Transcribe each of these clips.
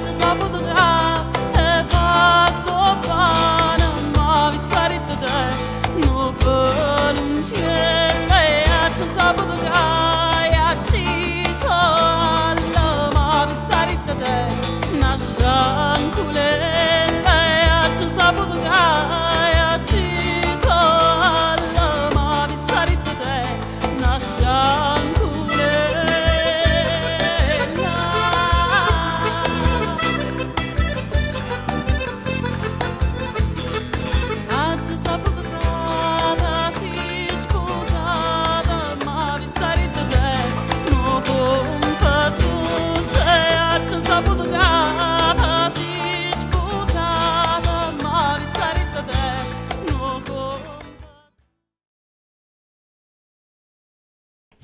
Ceza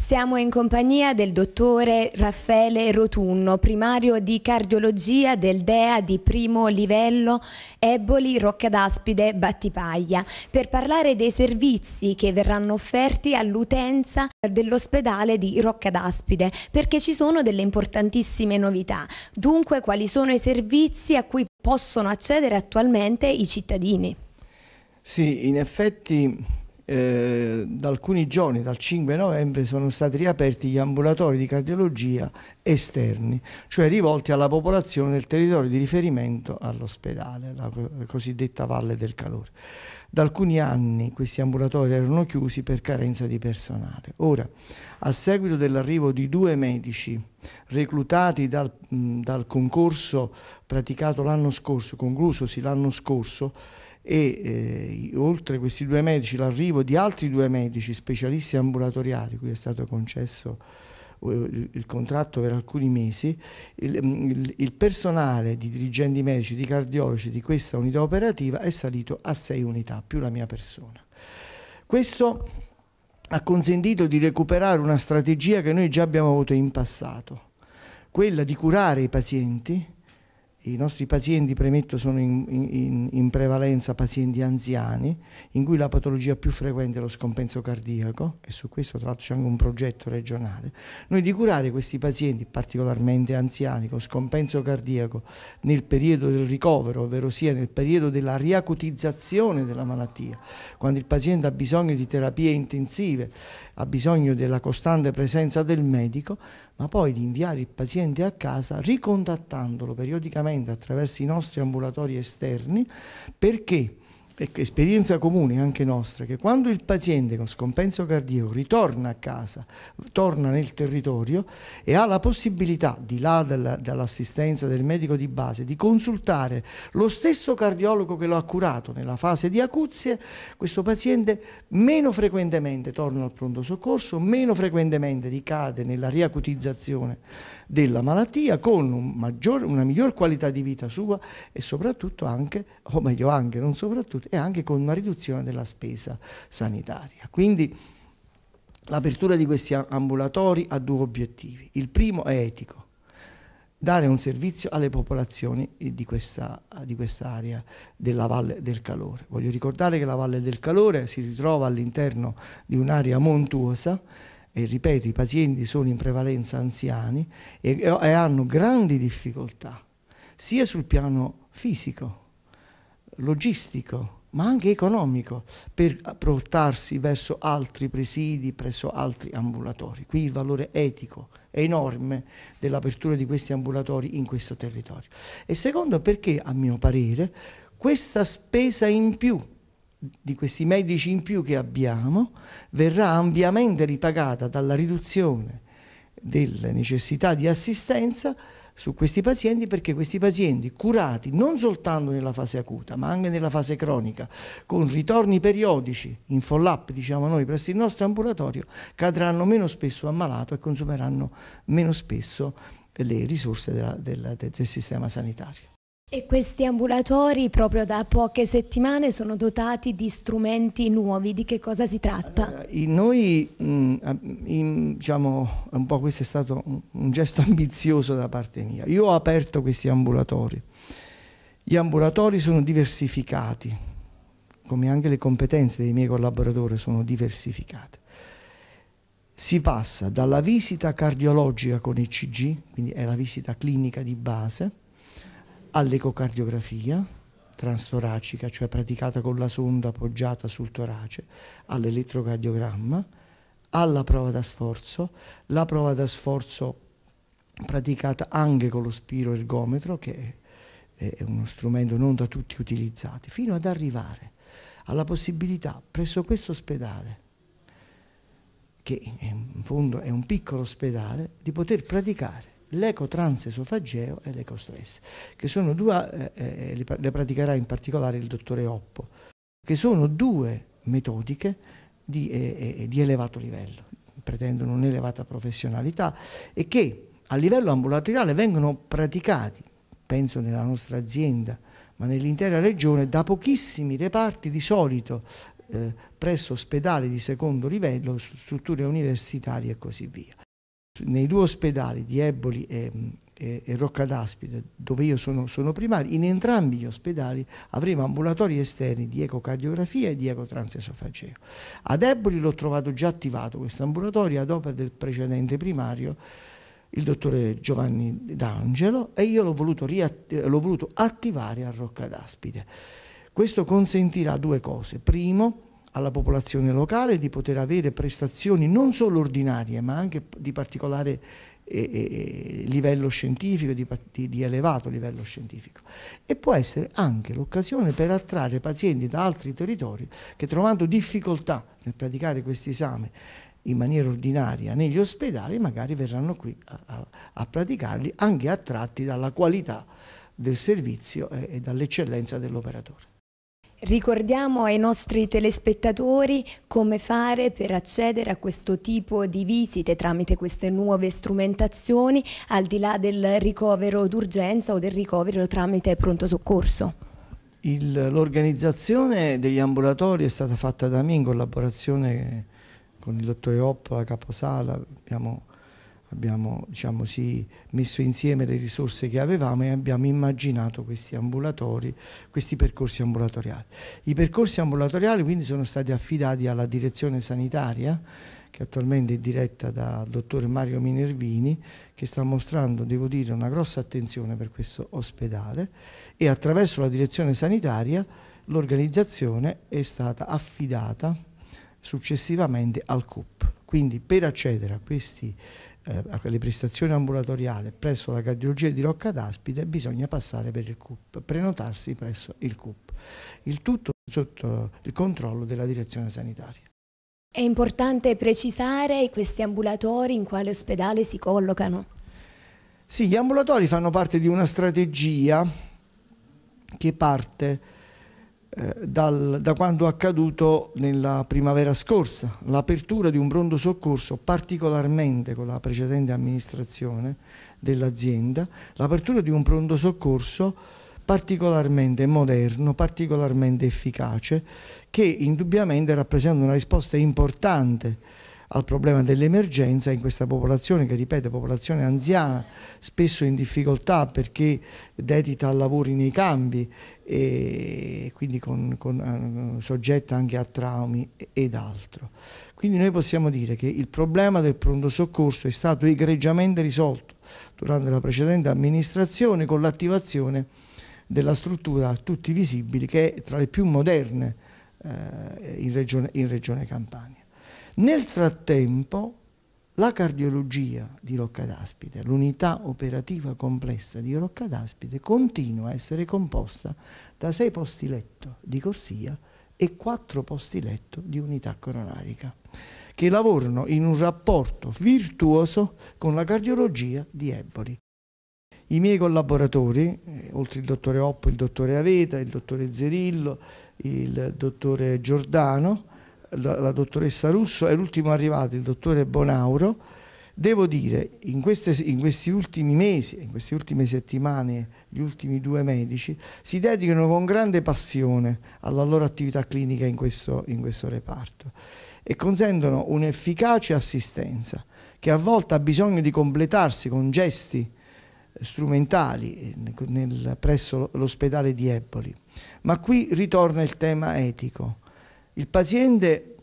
Siamo in compagnia del dottore Raffaele Rotunno, primario di cardiologia del DEA di primo livello Eboli Rocca d'Aspide Battipaglia, per parlare dei servizi che verranno offerti all'utenza dell'ospedale di Rocca d'Aspide, perché ci sono delle importantissime novità. Dunque, quali sono i servizi a cui possono accedere attualmente i cittadini? Sì, in effetti eh, da alcuni giorni, dal 5 novembre, sono stati riaperti gli ambulatori di cardiologia esterni, cioè rivolti alla popolazione del territorio di riferimento all'ospedale, la cosiddetta Valle del Calore. Da alcuni anni questi ambulatori erano chiusi per carenza di personale. Ora, a seguito dell'arrivo di due medici reclutati dal, dal concorso praticato l'anno scorso, conclusosi l'anno scorso, e eh, oltre a questi due medici l'arrivo di altri due medici specialisti ambulatoriali cui è stato concesso eh, il, il contratto per alcuni mesi, il, mm, il, il, personale di dirigenti medici, di cardiologi di questa unità operativa è salito a sei unità, più la mia persona. Questo ha consentito di recuperare una strategia che noi già abbiamo avuto in passato, quella di curare i pazienti i nostri pazienti, premetto, sono in, in, in, prevalenza pazienti anziani, in cui la patologia più frequente è lo scompenso cardiaco, e su questo tra l'altro c'è anche un progetto regionale. Noi di curare questi pazienti, particolarmente anziani, con scompenso cardiaco, nel periodo del ricovero, ovvero sia nel periodo della riacutizzazione della malattia, quando il paziente ha bisogno di terapie intensive, ha bisogno della costante presenza del medico, ma poi di inviare il paziente a casa ricontattandolo periodicamente attraverso i nostri ambulatori esterni perché esperienza comune anche nostra, che quando il paziente con scompenso cardiaco ritorna a casa, torna nel territorio e ha la possibilità, di là dall'assistenza del medico di base, di consultare lo stesso cardiologo che lo ha curato nella fase di acuzie, questo paziente meno frequentemente torna al pronto soccorso, meno frequentemente ricade nella riacutizzazione della malattia con un maggior, una miglior qualità di vita sua e soprattutto anche, o meglio anche, non soprattutto, e anche con una riduzione della spesa sanitaria. Quindi l'apertura di questi ambulatori ha due obiettivi. Il primo è etico, dare un servizio alle popolazioni eh, di questa, di questa, area della Valle del Calore. Voglio ricordare che la Valle del Calore si ritrova all'interno di un'area montuosa e ripeto, i pazienti sono in prevalenza anziani e, e hanno grandi difficoltà, sia sul piano fisico, logistico, ma anche economico per portarsi verso altri presidi, presso altri ambulatori. Qui il valore etico è enorme dell'apertura di questi ambulatori in questo territorio. E secondo perché, a mio parere, questa spesa in più di questi medici in più che abbiamo verrà ampiamente ripagata dalla riduzione delle necessità di assistenza su questi pazienti perché questi pazienti curati non soltanto nella fase acuta ma anche nella fase cronica con ritorni periodici in follow up diciamo noi presso il nostro ambulatorio cadranno meno spesso ammalato e consumeranno meno spesso le risorse della, della, del sistema sanitario. E questi ambulatori proprio da poche settimane sono dotati di strumenti nuovi, di che cosa si tratta? Allora, noi, mm, diciamo, un po' questo è stato un, un gesto ambizioso da parte mia. Io ho aperto questi ambulatori. Gli ambulatori sono diversificati, come anche le competenze dei miei collaboratori sono diversificate. Si passa dalla visita cardiologica con il CG, quindi è la visita clinica di base, all'ecocardiografia transtoracica, cioè praticata con la sonda appoggiata sul torace, all'elettrocardiogramma, alla prova da sforzo, la prova da sforzo praticata anche con lo spiro ergometro, che è uno strumento non da tutti utilizzato, fino ad arrivare alla possibilità presso questo ospedale, che in fondo è un piccolo ospedale, di poter praticare l'ecotransesofageo e l'ecostress, che sono due, eh, eh, eh le praticherà in particolare il dottore Oppo, che sono due metodiche di, eh, eh di elevato livello, pretendono un'elevata professionalità e che a livello ambulatoriale vengono praticati, penso nella nostra azienda, ma nell'intera regione, da pochissimi reparti di solito eh, presso ospedali di secondo livello, strutture universitarie e così via nei due ospedali di Eboli e, mm, e, e Rocca d'Aspide, dove io sono, sono, primario, in entrambi gli ospedali avremo ambulatori esterni di ecocardiografia e di ecotransesofageo. Ad Eboli l'ho trovato già attivato questo ambulatorio ad opera del precedente primario, il dottore Giovanni D'Angelo, e io l'ho voluto, voluto attivare a Rocca d'Aspide. Questo consentirà due cose. Primo, alla popolazione locale di poter avere prestazioni non solo ordinarie ma anche di particolare eh, eh, livello scientifico, di, di, di, elevato livello scientifico e può essere anche l'occasione per attrarre pazienti da altri territori che trovando difficoltà nel praticare questi esami in maniera ordinaria negli ospedali magari verranno qui a, a, a praticarli anche attratti dalla qualità del servizio e, eh, e dall'eccellenza dell'operatore. Ricordiamo ai nostri telespettatori come fare per accedere a questo tipo di visite tramite queste nuove strumentazioni al di là del ricovero d'urgenza o del ricovero tramite pronto soccorso. L'organizzazione degli ambulatori è stata fatta da me in collaborazione con il dottore Oppa, Caposala, abbiamo abbiamo diciamo, sì, messo insieme le risorse che avevamo e abbiamo immaginato questi ambulatori, questi percorsi ambulatoriali. I percorsi ambulatoriali quindi sono stati affidati alla direzione sanitaria che attualmente è diretta dal dottor Mario Minervini che sta mostrando, devo dire, una grossa attenzione per questo ospedale e attraverso la direzione sanitaria l'organizzazione è stata affidata successivamente al CUP. Quindi per accedere a questi eh, le prestazioni ambulatoriali presso la cardiologia di Rocca d'Aspide bisogna passare per il CUP, prenotarsi presso il CUP. Il tutto sotto il controllo della direzione sanitaria. È importante precisare questi ambulatori in quale ospedale si collocano? Sì, gli ambulatori fanno parte di una strategia che parte eh, dal, da quanto accaduto nella primavera scorsa, l'apertura di un pronto soccorso particolarmente con la precedente amministrazione dell'azienda, l'apertura di un pronto soccorso particolarmente moderno, particolarmente efficace, che indubbiamente rappresenta una risposta importante al problema dell'emergenza in questa popolazione che ripeto popolazione anziana spesso in difficoltà perché dedita a lavori nei campi e quindi con, con, eh, soggetta anche a traumi ed altro. Quindi noi possiamo dire che il problema del pronto soccorso è stato egregiamente risolto durante la precedente amministrazione con l'attivazione della struttura a tutti visibili che è tra le più moderne eh, in, regione, in regione Campania. Nel frattempo la cardiologia di Rocca d'Aspide, l'unità operativa complessa di Rocca d'Aspide, continua a essere composta da sei posti letto di corsia e quattro posti letto di unità coronarica, che lavorano in un rapporto virtuoso con la cardiologia di Eboli. I miei collaboratori, eh, oltre il dottore Oppo, il dottore Aveta, il dottore Zerillo, il dottore Giordano, la, la dottoressa Russo è l'ultimo arrivato il dottore Bonauro, devo dire in, queste, in questi ultimi mesi, in queste ultime settimane, gli ultimi due medici si dedicano con grande passione alla loro attività clinica in questo, in questo reparto e consentono un'efficace assistenza che a volte ha bisogno di completarsi con gesti eh, strumentali eh, nel, presso l'ospedale di Eboli. Ma qui ritorna il tema etico. Il paziente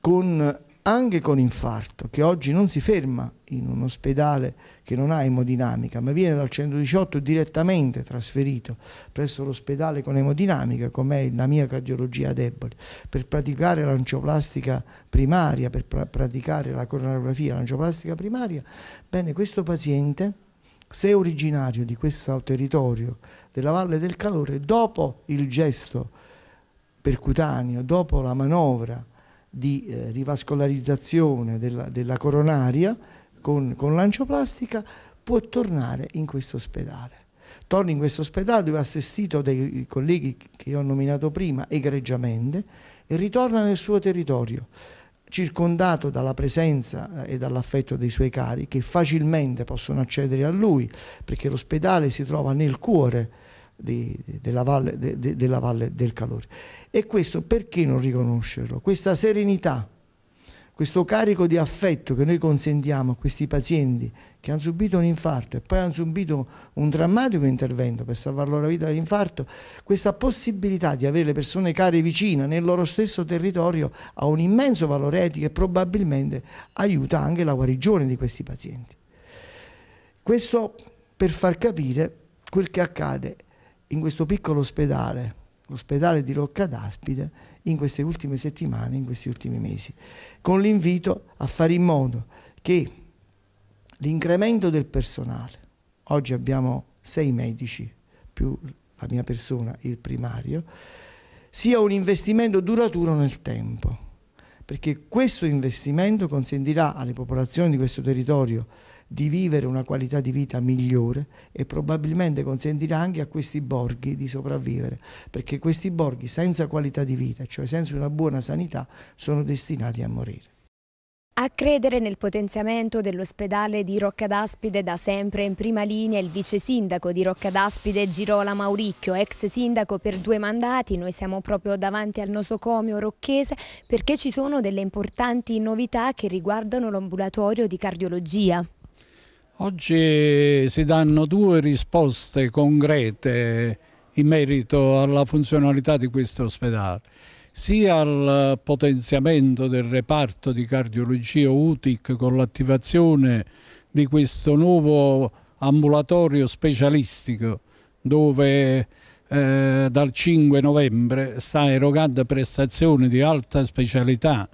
con, anche con infarto, che oggi non si ferma in un ospedale che non ha emodinamica, ma viene dal 118 direttamente trasferito presso l'ospedale con emodinamica, com'è la mia cardiologia debole, per praticare l'angioplastica primaria, per pra praticare la coronarografia, l'angioplastica primaria, bene, questo paziente, se originario di questo territorio della Valle del Calore, dopo il gesto percutaneo dopo la manovra di eh, rivascolarizzazione della, della coronaria con, con lancioplastica può tornare in questo ospedale. Torna in questo ospedale dove è assistito dai colleghi che ho nominato prima egregiamente e ritorna nel suo territorio circondato dalla presenza eh, e dall'affetto dei suoi cari che facilmente possono accedere a lui perché l'ospedale si trova nel cuore di, della, valle, de, de, della valle del calore. E questo perché non riconoscerlo? Questa serenità, questo carico di affetto che noi consentiamo a questi pazienti che hanno subito un infarto e poi hanno subito un drammatico intervento per salvare la vita dall'infarto, questa possibilità di avere le persone care vicine nel loro stesso territorio ha un immenso valore etico e probabilmente aiuta anche la guarigione di questi pazienti. Questo per far capire quel che accade in questo piccolo ospedale, l'ospedale di Rocca d'Aspide, in queste ultime settimane, in questi ultimi mesi, con l'invito a fare in modo che l'incremento del personale, oggi abbiamo sei medici più la mia persona, il primario, sia un investimento duraturo nel tempo, perché questo investimento consentirà alle popolazioni di questo territorio di vivere una qualità di vita migliore e probabilmente consentirà anche a questi borghi di sopravvivere, perché questi borghi senza qualità di vita, cioè senza una buona sanità, sono destinati a morire. A credere nel potenziamento dell'ospedale di Rocca d'Aspide da sempre in prima linea il vice sindaco di Rocca d'Aspide Girola Mauricchio, ex sindaco per due mandati. Noi siamo proprio davanti al nosocomio rocchese perché ci sono delle importanti novità che riguardano l'ambulatorio di cardiologia. Oggi si danno due risposte concrete in merito alla funzionalità di questo ospedale, sia al potenziamento del reparto di cardiologia UTIC con l'attivazione di questo nuovo ambulatorio specialistico dove eh, dal 5 novembre sta erogando prestazioni di alta specialità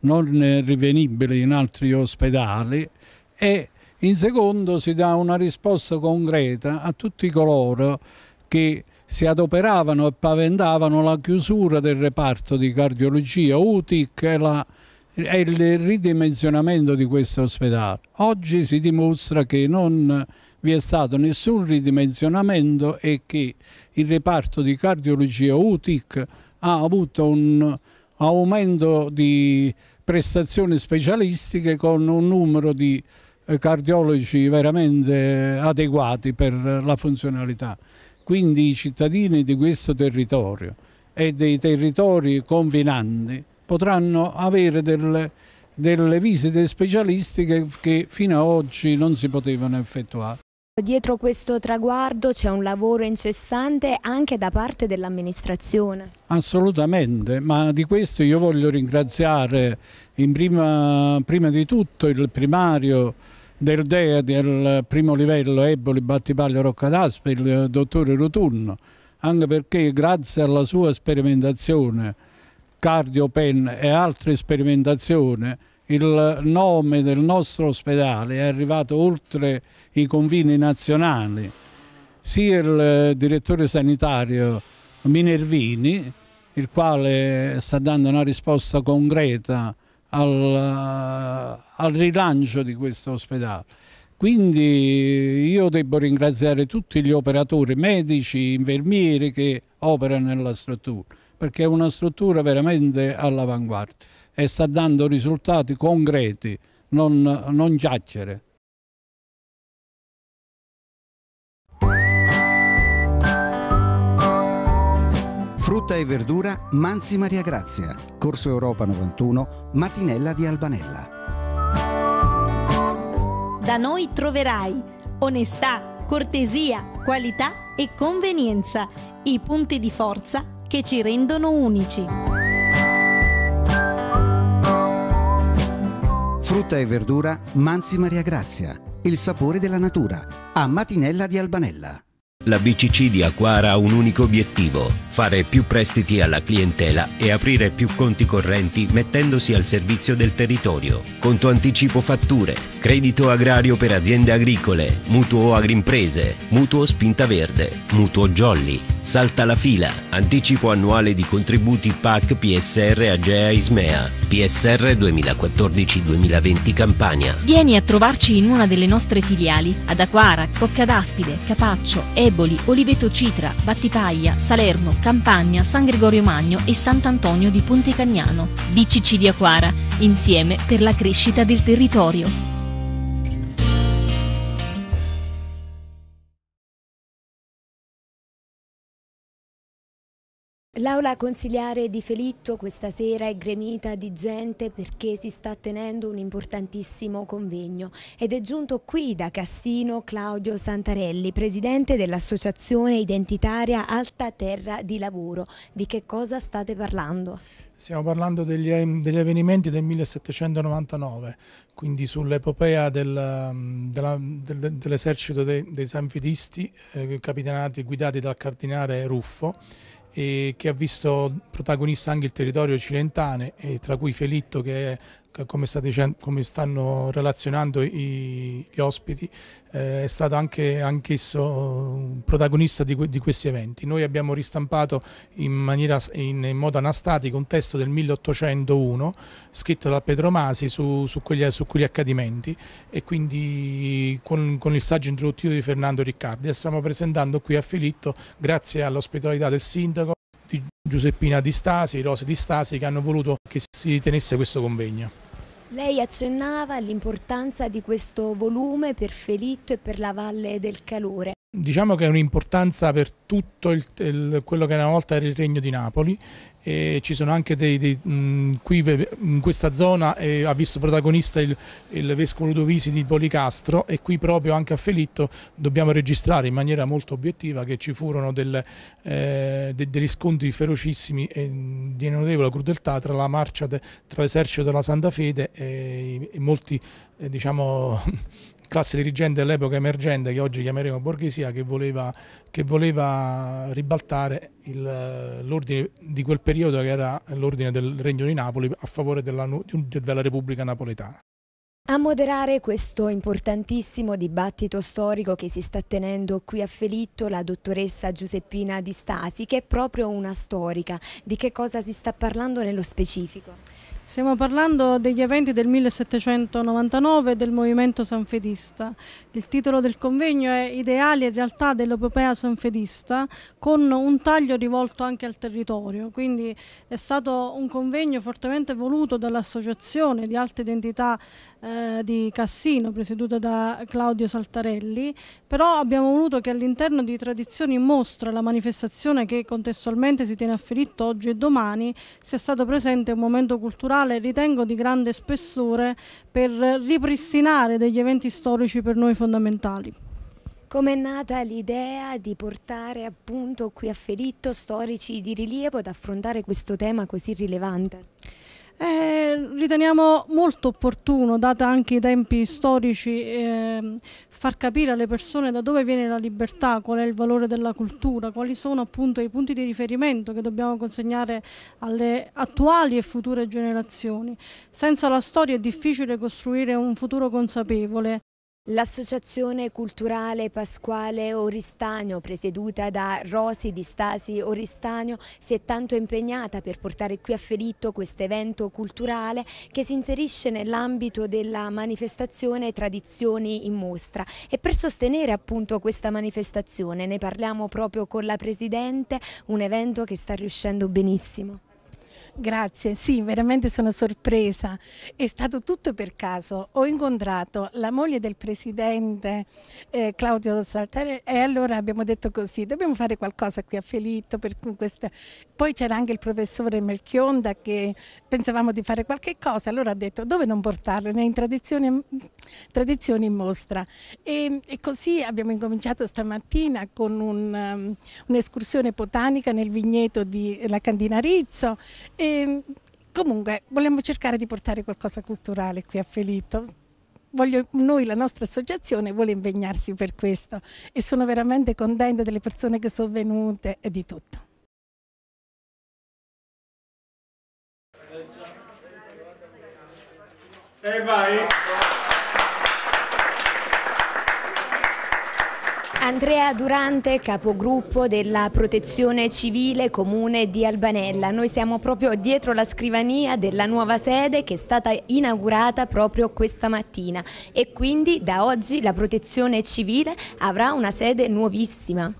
non rivenibili in altri ospedali e in secondo si dà una risposta concreta a tutti coloro che si adoperavano e paventavano la chiusura del reparto di cardiologia UTIC e, la, e il ridimensionamento di questo ospedale. Oggi si dimostra che non vi è stato nessun ridimensionamento e che il reparto di cardiologia UTIC ha avuto un aumento di prestazioni specialistiche con un numero di cardiologi veramente adeguati per la funzionalità. Quindi i cittadini di questo territorio e dei territori confinanti potranno avere delle, delle visite specialistiche che fino ad oggi non si potevano effettuare dietro questo traguardo c'è un lavoro incessante anche da parte dell'amministrazione. Assolutamente, ma di questo io voglio ringraziare prima, prima di tutto il primario del DEA del primo livello Eboli Battipaglio Rocca d'Aspe, il dottore Rotunno, anche perché grazie alla sua sperimentazione, cardiopen e altre sperimentazioni, il nome del nostro ospedale è arrivato oltre i confini nazionali. Sia il eh, direttore sanitario Minervini, il quale sta dando una risposta concreta al, eh, al rilancio di questo ospedale. Quindi io devo ringraziare tutti gli operatori, medici, infermieri che operano nella struttura, perché è una struttura veramente all'avanguardia e sta dando risultati concreti, non, non giacere. Frutta e verdura Manzi Maria Grazia, Corso Europa 91, Matinella di Albanella. Da noi troverai onestà, cortesia, qualità e convenienza, i punti di forza che ci rendono unici. Frutta e verdura Manzi Maria Grazia, il sapore della natura, a Matinella di Albanella. La BCC di Acquara ha un unico obiettivo, fare più prestiti alla clientela e aprire più conti correnti mettendosi al servizio del territorio. Conto anticipo fatture, credito agrario per aziende agricole, mutuo agrimprese, mutuo spinta verde, mutuo jolly, salta la fila, anticipo annuale di contributi PAC PSR Agea Ismea, PSR 2014-2020 Campania. Vieni a trovarci in una delle nostre filiali ad Acquara, Cocca d'Aspide, Capaccio, Ebro, Eboli, Oliveto Citra, Battipaglia, Salerno, Campagna, San Gregorio Magno e Sant'Antonio di Ponte Cagnano, BCC di Aquara, insieme per la crescita del territorio. L'aula consigliare di Felitto questa sera è gremita di gente perché si sta tenendo un importantissimo convegno ed è giunto qui da Cassino Claudio Santarelli, presidente dell'associazione identitaria Alta Terra di Lavoro. Di che cosa state parlando? Stiamo parlando degli, eh, degli avvenimenti del 1799, quindi sull'epopea mm, dell'esercito dei, dei Sanfitisti, eh, capitanati guidati dal cardinale Ruffo e che ha visto protagonista anche il territorio cilentane, tra cui Felitto che è come, sta dicendo, come stanno relazionando i, gli ospiti, eh, è stato anche anch'esso protagonista di, di, questi eventi. Noi abbiamo ristampato in, maniera, in, in, modo anastatico un testo del 1801 scritto da Pedro Masi su, su, quegli, su quegli, accadimenti e quindi con, con il saggio introduttivo di Fernando Riccardi e stiamo presentando qui a Filitto grazie all'ospitalità del sindaco. Giuseppina Di Stasi, Rose Di Stasi, che hanno voluto che si tenesse questo convegno. Lei accennava all'importanza di questo volume per Felitto e per la Valle del Calore. Diciamo che è un'importanza per tutto il, il, quello che una volta era il Regno di Napoli e ci sono anche dei, dei mh, qui in questa zona eh, ha visto protagonista il, il vescovo Ludovisi di Policastro e qui proprio anche a Felitto dobbiamo registrare in maniera molto obiettiva che ci furono del, eh, de, degli scontri ferocissimi e di notevole crudeltà tra la marcia de, tra l'esercito della Santa Fede e, e molti eh, diciamo classe dirigente dell'epoca emergente che oggi chiameremo borghesia che voleva, che voleva ribaltare eh, l'ordine di quel periodo che era l'ordine del Regno di Napoli a favore della, della Repubblica Napoletana. A moderare questo importantissimo dibattito storico che si sta tenendo qui a Felitto la dottoressa Giuseppina Di Stasi, che è proprio una storica. Di che cosa si sta parlando nello specifico? Stiamo parlando degli eventi del 1799 del movimento sanfedista. Il titolo del convegno è Ideali e realtà dell'epopea sanfedista con un taglio rivolto anche al territorio, quindi è stato un convegno fortemente voluto dall'Associazione di Alte Identità eh, di Cassino, presieduta da Claudio Saltarelli, però abbiamo voluto che all'interno di Tradizioni in Mostra, la manifestazione che contestualmente si tiene a Filitto oggi e domani, sia stato presente un momento culturale culturale ritengo di grande spessore per ripristinare degli eventi storici per noi fondamentali. Com'è nata l'idea di portare appunto qui a Felitto storici di rilievo ad affrontare questo tema così rilevante? Eh, riteniamo molto opportuno, data anche i tempi storici, eh, far capire alle persone da dove viene la libertà, qual è il valore della cultura, quali sono appunto i punti di riferimento che dobbiamo consegnare alle attuali e future generazioni. Senza la storia è difficile costruire un futuro consapevole L'associazione culturale Pasquale Oristagno, presieduta da Rosi di Stasi Oristagno, si è tanto impegnata per portare qui a Felitto questo evento culturale che si inserisce nell'ambito della manifestazione Tradizioni in Mostra. E per sostenere appunto questa manifestazione ne parliamo proprio con la Presidente, un evento che sta riuscendo benissimo. Grazie, sì, veramente sono sorpresa. È stato tutto per caso. Ho incontrato la moglie del presidente eh, Claudio Saltare e allora abbiamo detto così, dobbiamo fare qualcosa qui a Felitto. Poi c'era anche il professore Melchionda che pensavamo di fare qualche cosa, allora ha detto dove non portarlo, né in tradizioni, tradizioni in mostra. E, e, così abbiamo incominciato stamattina con um, un'escursione um, un botanica nel vigneto di La Candina Rizzo e ehm, comunque vogliamo cercare di portare qualcosa culturale qui a Felitto. Voglio, noi, la nostra associazione, vuole impegnarsi per questo e sono veramente contenta delle persone che sono venute e di tutto. E eh, vai! Andrea Durante, capogruppo della protezione civile comune di Albanella. Noi siamo proprio dietro la scrivania della nuova sede che è stata inaugurata proprio questa mattina e quindi da oggi la protezione civile avrà una sede nuovissima.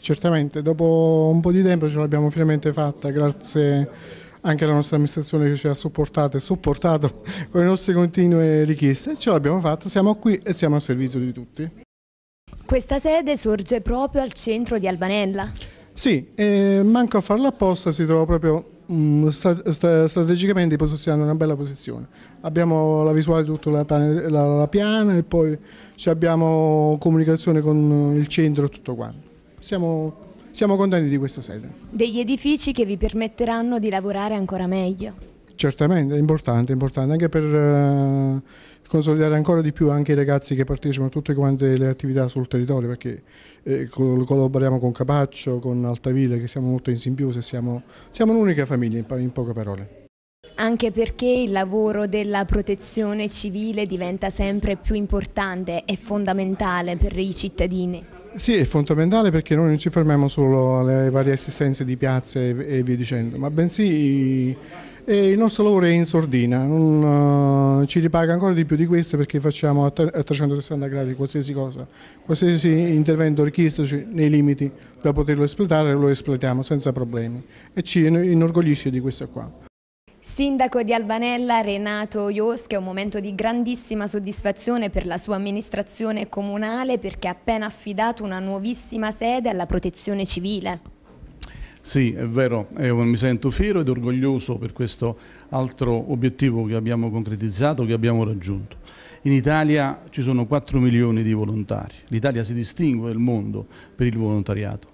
Certamente, dopo un po' di tempo ce l'abbiamo finalmente fatta, grazie anche alla nostra amministrazione che ci ha supportato e supportato con le nostre continue richieste, ce l'abbiamo fatta, siamo qui e siamo a servizio di tutti. Questa sede sorge proprio al centro di Albanella. Sì, eh, manco a farla apposta, si trova proprio mm, strategicamente posizionando una bella posizione. Abbiamo la visuale di tutta la, la, la piana e poi abbiamo comunicazione con il centro e tutto quanto. Siamo, siamo contenti di questa sede. Degli edifici che vi permetteranno di lavorare ancora meglio. Certamente, è importante, è importante anche per... Eh, consolidare ancora di più anche i ragazzi che partecipano a tutte quante le attività sul territorio perché eh, collaboriamo con Capaccio, con Altaville che siamo molto in simbiosi, siamo, siamo un'unica famiglia in, po in poche parole anche perché il lavoro della protezione civile diventa sempre più importante e fondamentale per i cittadini. Sì, è fondamentale perché noi non ci fermiamo solo alle varie assistenze di piazze e via dicendo, ma bensì e il nostro lavoro è in sordina, non, uh, ci ripaga ancora di più di questo perché facciamo a, a 360 gradi qualsiasi cosa, qualsiasi intervento richiesto nei limiti da poterlo espletare lo espletiamo senza problemi e ci inorgoglisce di questo qua. Sindaco di Albanella Renato Iosca è un momento di grandissima soddisfazione per la sua amministrazione comunale perché ha appena affidato una nuovissima sede alla protezione civile. Sì, è vero, io mi sento fiero ed orgoglioso per questo altro obiettivo che abbiamo concretizzato, che abbiamo raggiunto. In Italia ci sono 4 milioni di volontari, l'Italia si distingue nel mondo per il volontariato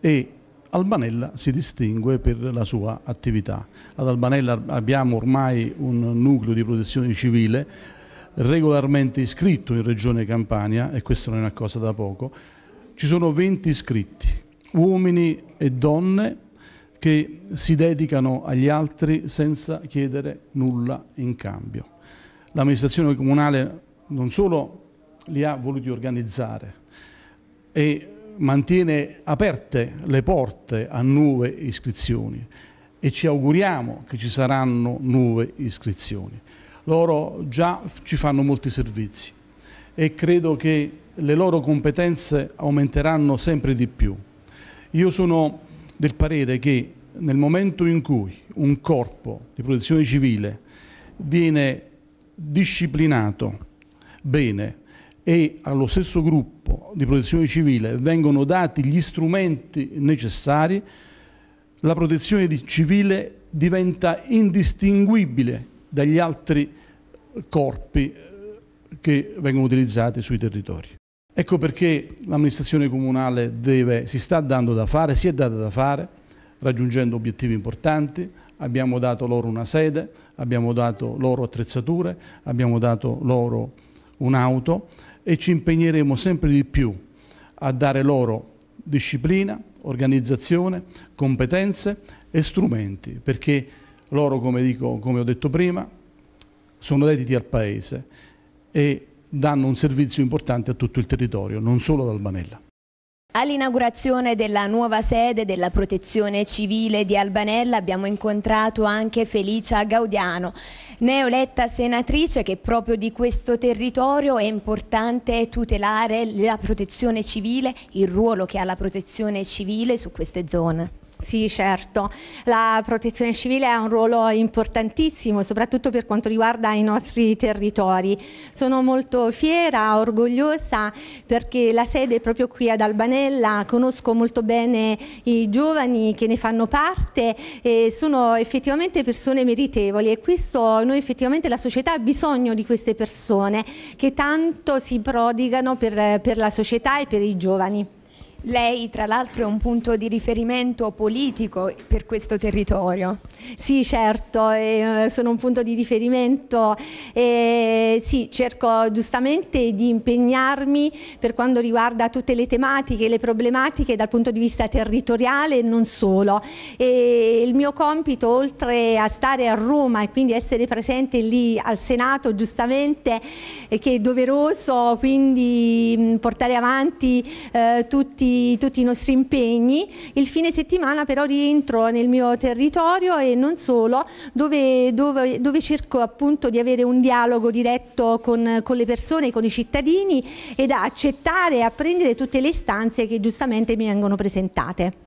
e Albanella si distingue per la sua attività. Ad Albanella abbiamo ormai un nucleo di protezione civile regolarmente iscritto in Regione Campania e questo non è una cosa da poco. Ci sono 20 iscritti, uomini e donne che si dedicano agli altri senza chiedere nulla in cambio. L'amministrazione comunale non solo li ha voluti organizzare e mantiene aperte le porte a nuove iscrizioni e ci auguriamo che ci saranno nuove iscrizioni. Loro già ci fanno molti servizi e credo che le loro competenze aumenteranno sempre di più. Io sono del parere che nel momento in cui un corpo di protezione civile viene disciplinato bene e allo stesso gruppo di protezione civile vengono dati gli strumenti necessari, la protezione civile diventa indistinguibile dagli altri corpi eh, che vengono utilizzati sui territori. Ecco perché l'amministrazione comunale deve, si sta dando da fare, si è data da fare, raggiungendo obiettivi importanti, abbiamo dato loro una sede, abbiamo dato loro attrezzature, abbiamo dato loro un'auto e ci impegneremo sempre di più a dare loro disciplina, organizzazione, competenze e strumenti, perché loro, come, dico, come ho detto prima, sono dediti al Paese e danno un servizio importante a tutto il territorio, non solo ad Albanella. All'inaugurazione della nuova sede della protezione civile di Albanella abbiamo incontrato anche Felicia Gaudiano, neoletta senatrice che proprio di questo territorio è importante tutelare la protezione civile, il ruolo che ha la protezione civile su queste zone. Sì, certo. La protezione civile ha un ruolo importantissimo, soprattutto per quanto riguarda i nostri territori. Sono molto fiera, orgogliosa, perché la sede è proprio qui ad Albanella, conosco molto bene i giovani che ne fanno parte e sono effettivamente persone meritevoli e questo, noi effettivamente la società ha bisogno di queste persone che tanto si prodigano per, per la società e per i giovani. Lei tra l'altro è un punto di riferimento politico per questo territorio. Sì, certo, eh, sono un punto di riferimento eh, sì, cerco giustamente di impegnarmi per quanto riguarda tutte le tematiche, le problematiche dal punto di vista territoriale e non solo. E il mio compito, oltre a stare a Roma e quindi essere presente lì al Senato, giustamente, eh, che è doveroso quindi mm, portare avanti eh, tutti tutti, i nostri impegni. Il fine settimana però rientro nel mio territorio e non solo, dove, dove, dove cerco appunto di avere un dialogo diretto con, con, le persone, con i cittadini ed accettare e apprendere tutte le istanze che giustamente mi vengono presentate.